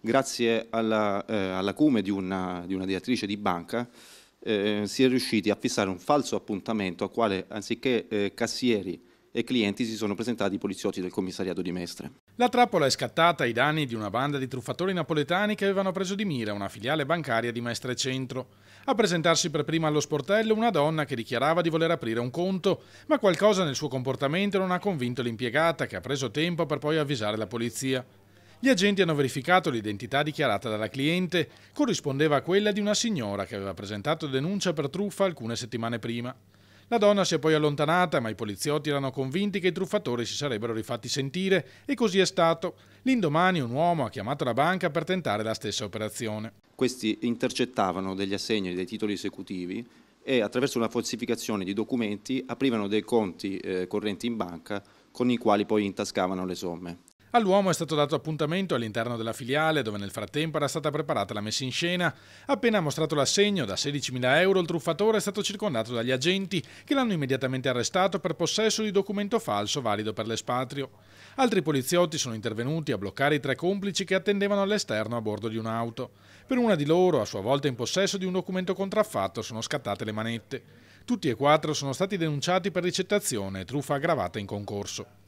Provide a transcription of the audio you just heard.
grazie alla, eh, all'acume di una, di una direttrice di banca, eh, si è riusciti a fissare un falso appuntamento a quale anziché eh, cassieri e clienti si sono presentati i poliziotti del commissariato di Mestre. La trappola è scattata ai danni di una banda di truffatori napoletani che avevano preso di mira una filiale bancaria di Mestre Centro. A presentarsi per prima allo sportello una donna che dichiarava di voler aprire un conto, ma qualcosa nel suo comportamento non ha convinto l'impiegata che ha preso tempo per poi avvisare la polizia. Gli agenti hanno verificato l'identità dichiarata dalla cliente, corrispondeva a quella di una signora che aveva presentato denuncia per truffa alcune settimane prima. La donna si è poi allontanata, ma i poliziotti erano convinti che i truffatori si sarebbero rifatti sentire e così è stato. L'indomani un uomo ha chiamato la banca per tentare la stessa operazione. Questi intercettavano degli assegni e dei titoli esecutivi e attraverso una falsificazione di documenti aprivano dei conti eh, correnti in banca con i quali poi intascavano le somme. All'uomo è stato dato appuntamento all'interno della filiale dove nel frattempo era stata preparata la messa in scena. Appena mostrato l'assegno da 16.000 euro il truffatore è stato circondato dagli agenti che l'hanno immediatamente arrestato per possesso di documento falso valido per l'espatrio. Altri poliziotti sono intervenuti a bloccare i tre complici che attendevano all'esterno a bordo di un'auto. Per una di loro, a sua volta in possesso di un documento contraffatto, sono scattate le manette. Tutti e quattro sono stati denunciati per ricettazione e truffa aggravata in concorso.